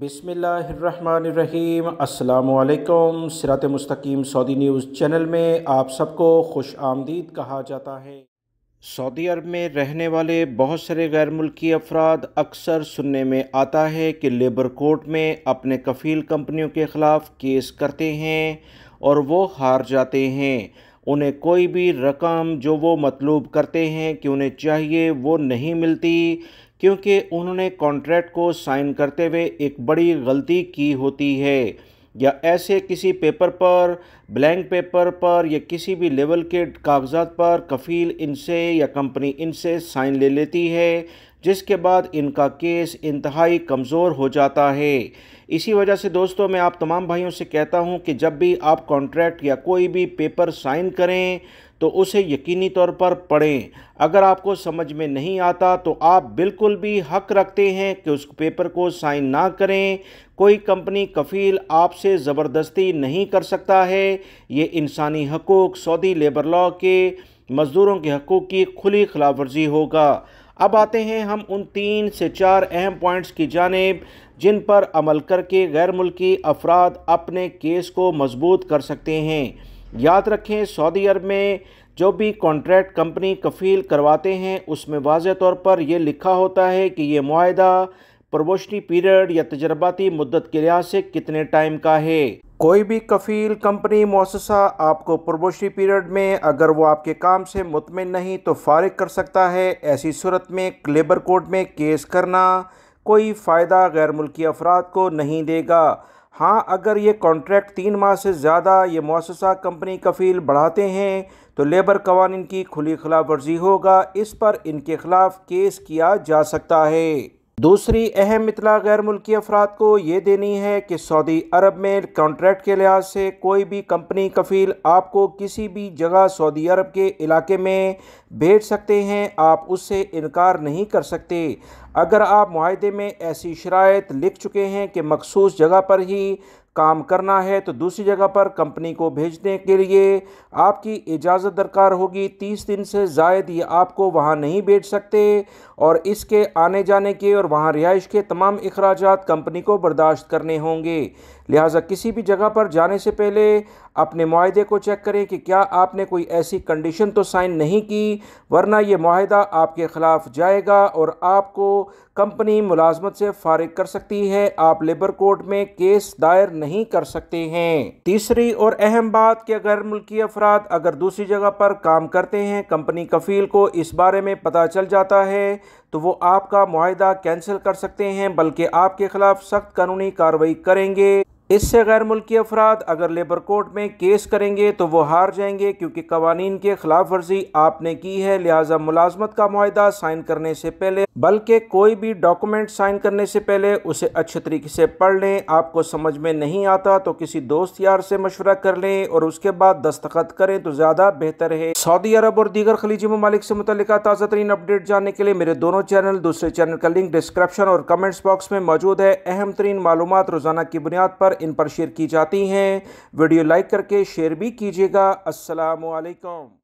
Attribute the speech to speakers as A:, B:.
A: बिसमीम् अल्लाम सिरात मस्तकीम Saudi news channel में आप सबको खुश आमदीद कहा जाता है सऊदी अरब में रहने वाले बहुत सारे गैर मुल्की अफराद अक्सर सुनने में आता है कि लेबर कोर्ट में अपने कफ़ील कंपनियों के ख़िलाफ़ केस करते हैं और वो हार जाते हैं उन्हें कोई भी रकम जो वो मतलूब करते हैं कि उन्हें चाहिए वो नहीं मिलती क्योंकि उन्होंने कॉन्ट्रैक्ट को साइन करते हुए एक बड़ी गलती की होती है या ऐसे किसी पेपर पर ब्लैंक पेपर पर या किसी भी लेवल के कागजात पर कफ़ील इनसे या कंपनी इनसे साइन ले लेती है जिसके बाद इनका केस इंतहाई कमज़ोर हो जाता है इसी वजह से दोस्तों मैं आप तमाम भाइयों से कहता हूं कि जब भी आप कॉन्ट्रैक्ट या कोई भी पेपर साइन करें तो उसे यकीनी तौर पर पढ़ें अगर आपको समझ में नहीं आता तो आप बिल्कुल भी हक रखते हैं कि उस पेपर को साइन ना करें कोई कंपनी कफ़ील आपसे ज़बरदस्ती नहीं कर सकता है ये इंसानी हकूक़ सऊदी लेबर लॉ के मज़दूरों के हकूक़ की खुली खिलाफ वर्जी होगा अब आते हैं हम उन तीन से चार अहम पॉइंट्स की जानब जिन पर अमल करके गैर मुल्की अफराद अपने केस को मजबूत कर सकते हैं याद रखें सऊदी अरब में जो भी कॉन्ट्रैक्ट कंपनी कफ़ील करवाते हैं उसमें वाज तौर पर यह लिखा होता है कि ये माह प्रमोशनी पीरियड या तजर्बाती मुद्दत के लिहाज से कितने टाइम का है कोई भी कफील कंपनी मौसा आपको प्रमोशनी पीरियड में अगर वो आपके काम से मुतमिन नहीं तो फारग कर सकता है ऐसी सूरत में लेबर कोर्ट में केस करना कोई फ़ायदा गैर मुल्की अफराद को नहीं देगा हाँ अगर ये कॉन्ट्रैक्ट तीन माह से ज़्यादा ये मौसा कंपनी कफील बढ़ाते हैं तो लेबर कवानीन की खुली खिलाफ वर्जी होगा इस पर इनके ख़िलाफ़ केस किया जा सकता है दूसरी अहम इतला गैर मुल्की अफराद को ये देनी है कि सऊदी अरब में कॉन्ट्रैक्ट के लिहाज से कोई भी कंपनी कफील आपको किसी भी जगह सऊदी अरब के इलाके में भेज सकते हैं आप उससे इनकार नहीं कर सकते अगर आप माहे में ऐसी शरात लिख चुके हैं कि मखसूस जगह पर ही काम करना है तो दूसरी जगह पर कंपनी को भेजने के लिए आपकी इजाज़त दरकार होगी तीस दिन से जायद ये आपको वहाँ नहीं भेज सकते और इसके आने जाने के और वहाँ रिहाइश के तमाम अखराज कंपनी को बर्दाश्त करने होंगे लिहाजा किसी भी जगह पर जाने से पहले अपने माहे को चेक करें कि क्या आपने कोई ऐसी कंडीशन तो साइन नहीं की वरना ये माहा आपके ख़िलाफ़ जाएगा और आपको कंपनी मुलाजमत से फारिग कर सकती है आप लेबर कोर्ट में केस दायर नहीं कर सकते हैं तीसरी और अहम बात कि गैर मुल्की अफराद अगर दूसरी जगह पर काम करते हैं कंपनी कफील को इस बारे में पता चल जाता है तो वो आपका माहदा कैंसिल कर सकते हैं बल्कि आपके खिलाफ सख्त कानूनी कार्रवाई करेंगे इससे गैर मुल्की अफराद अगर लेबर कोर्ट में केस करेंगे तो वो हार जाएंगे क्योंकि कवानीन के खिलाफ वर्जी आपने की है लिहाजा मुलाजमत का माहदा साइन करने से पहले बल्कि कोई भी डॉक्यूमेंट साइन करने से पहले उसे अच्छे तरीके से पढ़ लें आपको समझ में नहीं आता तो किसी दोस्त यार से मशवरा कर लें और उसके बाद दस्तखत करें तो ज़्यादा बेहतर है सऊदी अरब और दीगर खलीजी ममालिक से मुतल ताज़ा तरीन अपडेट जानने के लिए मेरे दोनों चैनल दूसरे चैनल का लिंक डिस्क्रिप्शन और कमेंट्स बॉक्स में मौजूद है अहम तरीन मालूम रोज़ाना की बुनियाद पर इन पर शेयर की जाती हैं वीडियो लाइक करके शेयर भी कीजिएगा असलकम